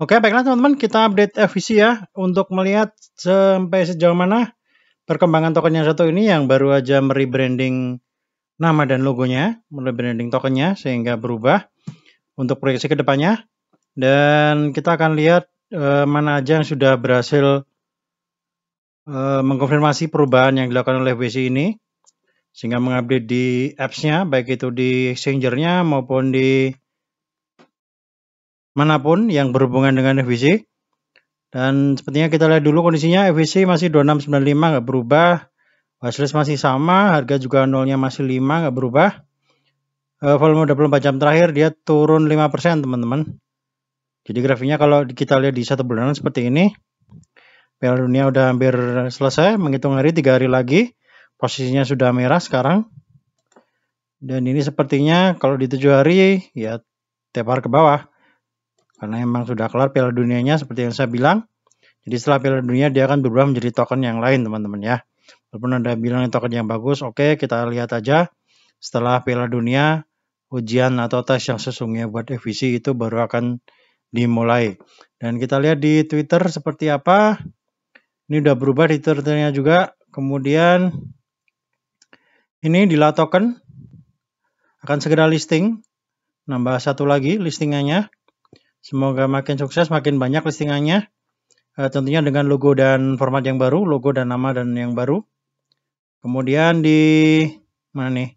Oke, baiklah teman-teman, kita update FVC ya untuk melihat sampai sejauh mana perkembangan token yang satu ini yang baru aja merebranding nama dan logonya, merebranding tokennya sehingga berubah untuk proyeksi kedepannya. Dan kita akan lihat eh, mana aja yang sudah berhasil eh, mengkonfirmasi perubahan yang dilakukan oleh FVC ini sehingga mengupdate di apps-nya, baik itu di exchanger-nya maupun di manapun yang berhubungan dengan FVC. Dan sepertinya kita lihat dulu kondisinya FVC masih 2695 nggak berubah. Watchlist masih sama, harga juga nolnya masih 5 nggak berubah. Uh, volume 24 jam terakhir dia turun 5% teman-teman. Jadi grafiknya kalau kita lihat di satu bulanan seperti ini. Piala Dunia udah hampir selesai, menghitung hari tiga hari lagi, posisinya sudah merah sekarang. Dan ini sepertinya kalau di tujuh hari ya tepar ke bawah. Karena memang sudah kelar Piala Dunianya seperti yang saya bilang. Jadi setelah Piala Dunia dia akan berubah menjadi token yang lain teman-teman ya. Walaupun ada bilang token yang bagus, oke okay, kita lihat aja setelah Piala Dunia ujian atau tes yang sesungguhnya buat FVC itu baru akan dimulai. Dan kita lihat di Twitter seperti apa. Ini udah berubah di Twitternya juga. Kemudian ini di token akan segera listing. Nambah satu lagi listingannya. Semoga makin sukses, makin banyak listingannya. E, tentunya dengan logo dan format yang baru, logo dan nama dan yang baru. Kemudian di mana nih?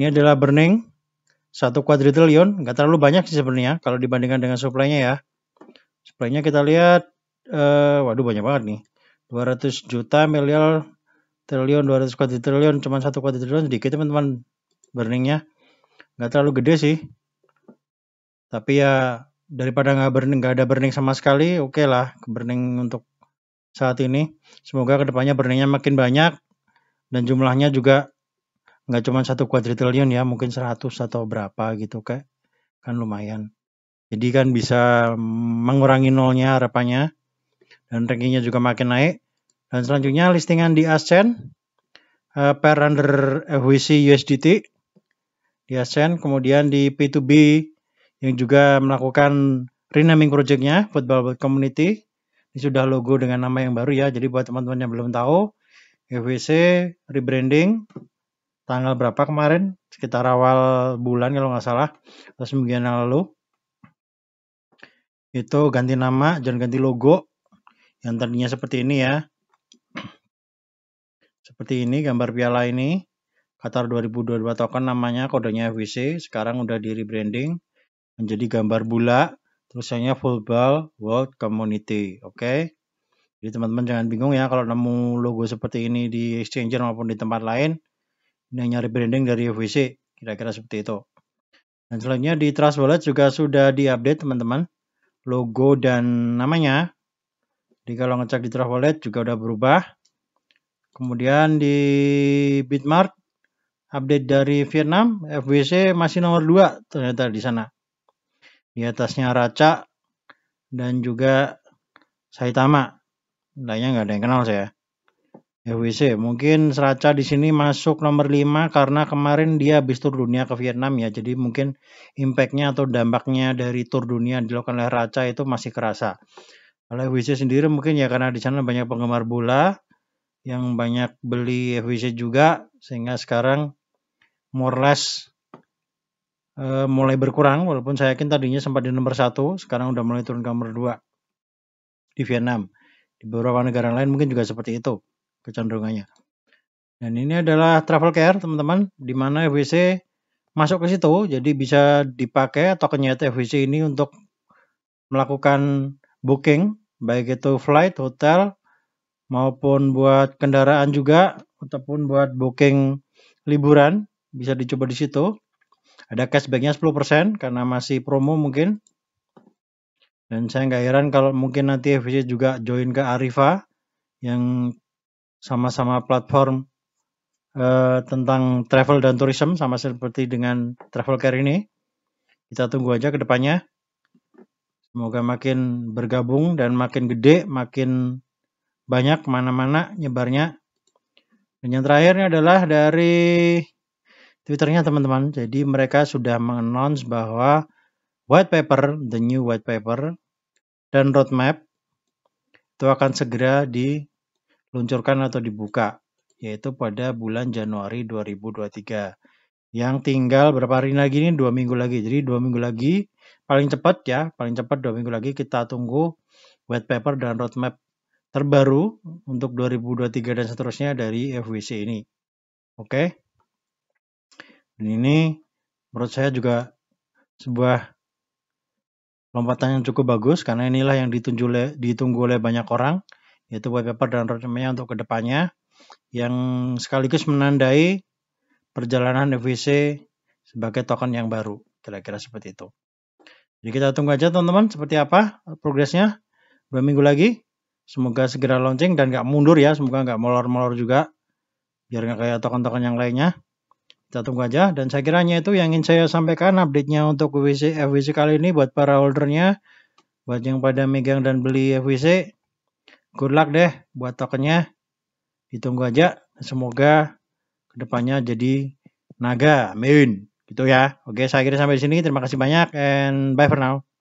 Ini adalah burning satu quadrillion. nggak terlalu banyak sih sebenarnya kalau dibandingkan dengan supply ya. supply kita lihat, e, waduh banyak banget nih, 200 juta miliar triliun, 200 quadrillion, cuma satu quadrillion sedikit teman-teman burningnya, nggak terlalu gede sih. Tapi ya daripada nggak burning nggak ada burning sama sekali oke okay lah burning untuk saat ini semoga kedepannya burningnya makin banyak dan jumlahnya juga nggak cuma satu quadrillion ya mungkin 100 atau berapa gitu kayak kan lumayan jadi kan bisa mengurangi nolnya harapannya dan rankingnya juga makin naik dan selanjutnya listingan di Ascend uh, eh, pair under FWC USDT di Ascend kemudian di P2B yang juga melakukan renaming projectnya Football Community. Ini sudah logo dengan nama yang baru ya. Jadi buat teman-teman yang belum tahu, FWC rebranding tanggal berapa kemarin? Sekitar awal bulan kalau nggak salah, atau seminggu yang lalu. Itu ganti nama, jangan ganti logo. Yang tadinya seperti ini ya. Seperti ini gambar piala ini. Qatar 2022 token namanya kodenya FWC. Sekarang udah di rebranding menjadi gambar bulat tulisannya Football World Community, oke? Okay? Jadi teman-teman jangan bingung ya kalau nemu logo seperti ini di exchanger maupun di tempat lain, ini nyari branding dari FWC, kira-kira seperti itu. Dan selanjutnya di Trust Wallet juga sudah diupdate teman-teman, logo dan namanya. Jadi kalau ngecek di Trust Wallet juga udah berubah. Kemudian di Bitmark update dari Vietnam, FWC masih nomor 2 ternyata di sana. Di atasnya Raca dan juga Saitama. Lainnya nggak ada yang kenal saya. FWC, mungkin Seraca di sini masuk nomor 5 karena kemarin dia habis tur dunia ke Vietnam ya. Jadi mungkin impactnya atau dampaknya dari tur dunia yang dilakukan oleh Raca itu masih kerasa. Kalau FWC sendiri mungkin ya karena di sana banyak penggemar bola yang banyak beli FWC juga sehingga sekarang more less Eh, mulai berkurang walaupun saya yakin tadinya sempat di nomor satu sekarang udah mulai turun ke nomor dua di Vietnam di beberapa negara lain mungkin juga seperti itu kecenderungannya dan ini adalah travel care teman-teman di mana FWC masuk ke situ jadi bisa dipakai atau kenyata FWC ini untuk melakukan booking baik itu flight, hotel maupun buat kendaraan juga ataupun buat booking liburan bisa dicoba di situ ada cashbacknya 10% karena masih promo mungkin. Dan saya nggak heran kalau mungkin nanti FVC juga join ke Arifa yang sama-sama platform uh, tentang travel dan tourism sama seperti dengan travel care ini. Kita tunggu aja ke depannya. Semoga makin bergabung dan makin gede, makin banyak mana-mana nyebarnya. Dan yang terakhir ini adalah dari Twitternya teman-teman. Jadi mereka sudah mengannounce bahwa white paper, the new white paper, dan roadmap itu akan segera diluncurkan atau dibuka, yaitu pada bulan Januari 2023. Yang tinggal berapa hari lagi ini Dua minggu lagi. Jadi dua minggu lagi, paling cepat ya, paling cepat dua minggu lagi kita tunggu white paper dan roadmap terbaru untuk 2023 dan seterusnya dari FWC ini. Oke. Okay? Dan ini menurut saya juga sebuah lompatan yang cukup bagus karena inilah yang oleh, ditunggu oleh banyak orang yaitu white paper dan roadmapnya untuk kedepannya yang sekaligus menandai perjalanan FVC sebagai token yang baru kira-kira seperti itu. Jadi kita tunggu aja teman-teman seperti apa progresnya dua minggu lagi. Semoga segera launching dan gak mundur ya, semoga gak molor-molor juga biar gak kayak token-token yang lainnya kita tunggu aja dan saya kiranya itu yang ingin saya sampaikan update-nya untuk FWC FWC kali ini buat para holdernya buat yang pada megang dan beli FWC good luck deh buat tokennya ditunggu aja semoga kedepannya jadi naga main gitu ya oke saya kira sampai di sini terima kasih banyak and bye for now